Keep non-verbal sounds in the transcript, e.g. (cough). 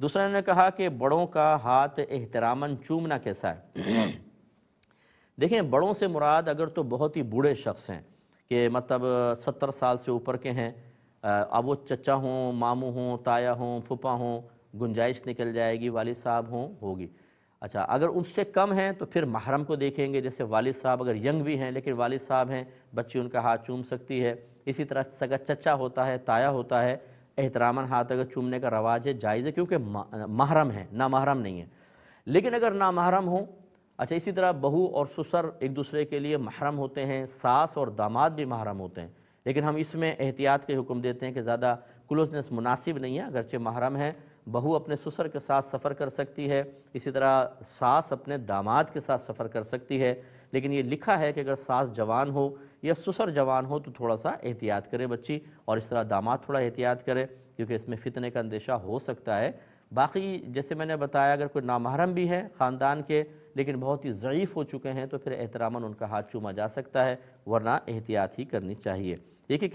दूसरा ने कहा कि बड़ों का हाथ एहतरामन चूमना कैसा है (clears throat) देखें बड़ों से मुराद अगर तो बहुत ही बूढ़े शख्स हैं कि मतलब सत्तर साल से ऊपर के हैं अब वो चचा हों मामू हों ताया हों फुपा हों गुंजाइश निकल जाएगी वालिद साहब हों होगी अच्छा अगर उससे कम हैं तो फिर महरम को देखेंगे जैसे वालिद साहब अगर यंग भी हैं लेकिन वालिद साहब हैं बच्ची उनका हाथ चूम सकती है इसी तरह सगा चचा होता है ताया होता है एहतरामन हाथ अगर चूमने का रवाज है जायज़ है क्योंकि महरम है ना महरम नहीं है लेकिन अगर ना महरम हो अच्छा इसी तरह बहू और ससुर एक दूसरे के लिए महरम होते हैं सास और दामाद भी महरम होते हैं लेकिन हम इसमें एहतियात के हुक्म देते हैं कि ज़्यादा क्लोजनेस मुनासिब नहीं है अगरचे महरम है बहू अपने ससुर के साथ सफ़र कर सकती है इसी तरह सास अपने दामाद के साथ सफ़र कर सकती है लेकिन ये लिखा है कि अगर सास जवान हो या ससुर जवान हो तो थोड़ा सा एहतियात करे बच्ची और इस तरह दामाद थोड़ा एहतियात करें क्योंकि इसमें फ़ितने का अंदेशा हो सकता है बाकी जैसे मैंने बताया अगर कोई नामहरम भी है ख़ानदान के लेकिन बहुत ही ज़यीफ़ हो चुके हैं तो फिर एहतराम उनका हाथ चूमा जा सकता है वरना एहतियात ही करनी चाहिए देखिए